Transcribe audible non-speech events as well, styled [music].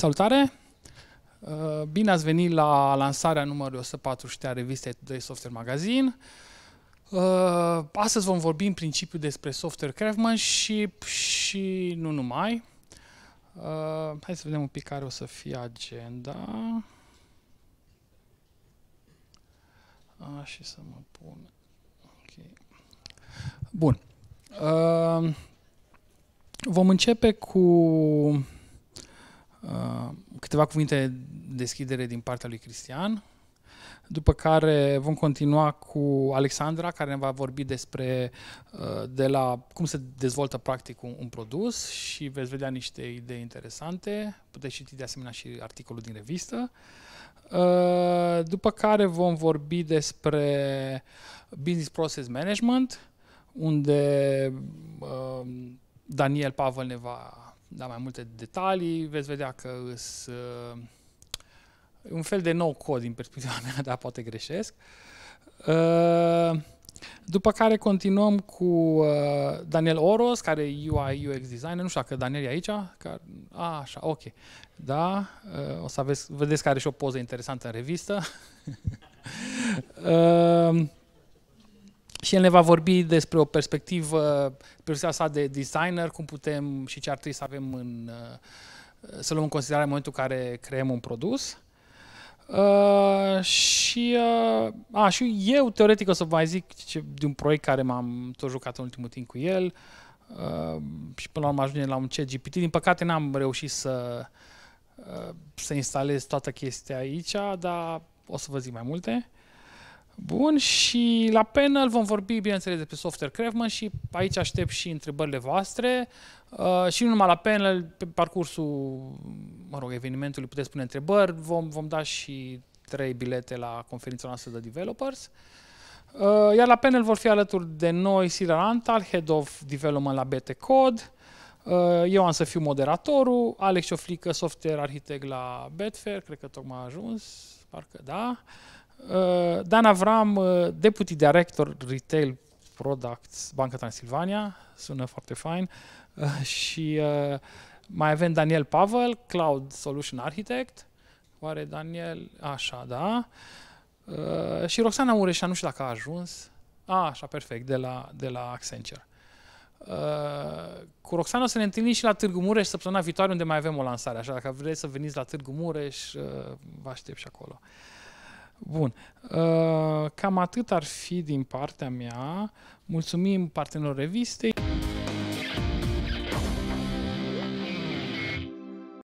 Salutare! Uh, bine ați venit la lansarea numărului 140 a revistei Today Software Magazine. Uh, astăzi vom vorbi în principiu despre software craftsmanship și nu numai. Uh, hai să vedem un pic care o să fie agenda. Așa să mă pun. Okay. Bun. Vom începe cu câteva cuvinte de deschidere din partea lui Cristian, după care vom continua cu Alexandra, care ne va vorbi despre uh, de la cum se dezvoltă practic un, un produs și veți vedea niște idei interesante. Puteți citi de asemenea și articolul din revistă. Uh, după care vom vorbi despre business process management, unde uh, Daniel Pavel ne va da mai multe detalii, veți vedea că îs, uh, un fel de nou cod din perspectiva [laughs] mea, dar poate greșesc. Uh, după care continuăm cu uh, Daniel Oros, care e UI UX designer, nu știu dacă Daniel e aici, care, a, așa, ok, da, uh, o să aveți, vedeți că are și o poză interesantă în revistă. [laughs] uh, și el ne va vorbi despre o perspectivă, perspectiva sa de designer, cum putem și ce ar trebui să avem în, uh, să luăm în considerare în momentul în care creăm un produs. Uh, și, uh, a, și eu teoretic o să vă mai zic ce, de un proiect care m-am tot jucat în ultimul timp cu el uh, și până la urmă ajunge la un CGPT. GPT. Din păcate n-am reușit să, uh, să instalez toată chestia aici, dar o să vă zic mai multe. Bun, și la panel vom vorbi, bineînțeles, despre software și Aici aștept și întrebările voastre. Uh, și nu numai la panel, pe parcursul, mă rog, evenimentului puteți pune întrebări. Vom, vom da și trei bilete la conferința noastră de developers. Uh, iar la panel vor fi alături de noi Sira Antal, Head of Development la BT Code, uh, eu am să fiu moderatorul, Alex Șoflică, software arhitect la Betfair, cred că tocmai a ajuns, parcă da, uh, Uh, Dan Avram, uh, Deputy Director Retail Products, Banca Transilvania, sună foarte fain, uh, și mai avem Daniel Pavel, Cloud Solution Architect, oare Daniel, așa, da, și Roxana Mureșa, nu știu dacă a ajuns, a, ah, așa, perfect, de la, de la Accenture. Uh, cu Roxana o să ne întâlnim și la Târgu Mureș săptămâna viitoare unde mai avem o lansare, așa dacă vreți să veniți la Târgu Mureș, uh, vă aștept și acolo. Uh, Bun. Uh, cam atât ar fi din partea mea. Mulțumim partenerilor revistei.